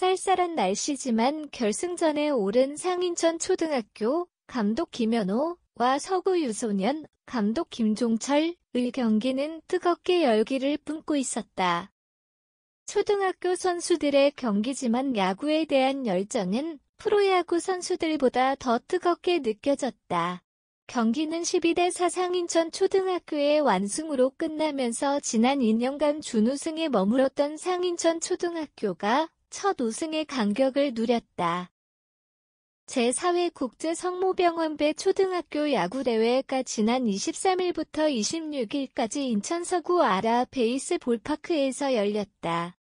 쌀쌀한 날씨지만 결승전에 오른 상인천 초등학교 감독 김현호와 서구 유소년 감독 김종철의 경기는 뜨겁게 열기를 품고 있었다. 초등학교 선수들의 경기지만 야구에 대한 열정은 프로야구 선수들보다 더 뜨겁게 느껴졌다. 경기는 12대 4 상인천 초등학교의 완승으로 끝나면서 지난 2년간 준우승에 머물었던 상인천 초등학교가 첫 우승의 간격을 누렸다. 제4회 국제성모병원배 초등학교 야구대회가 지난 23일부터 26일까지 인천 서구 아라 베이스 볼파크에서 열렸다.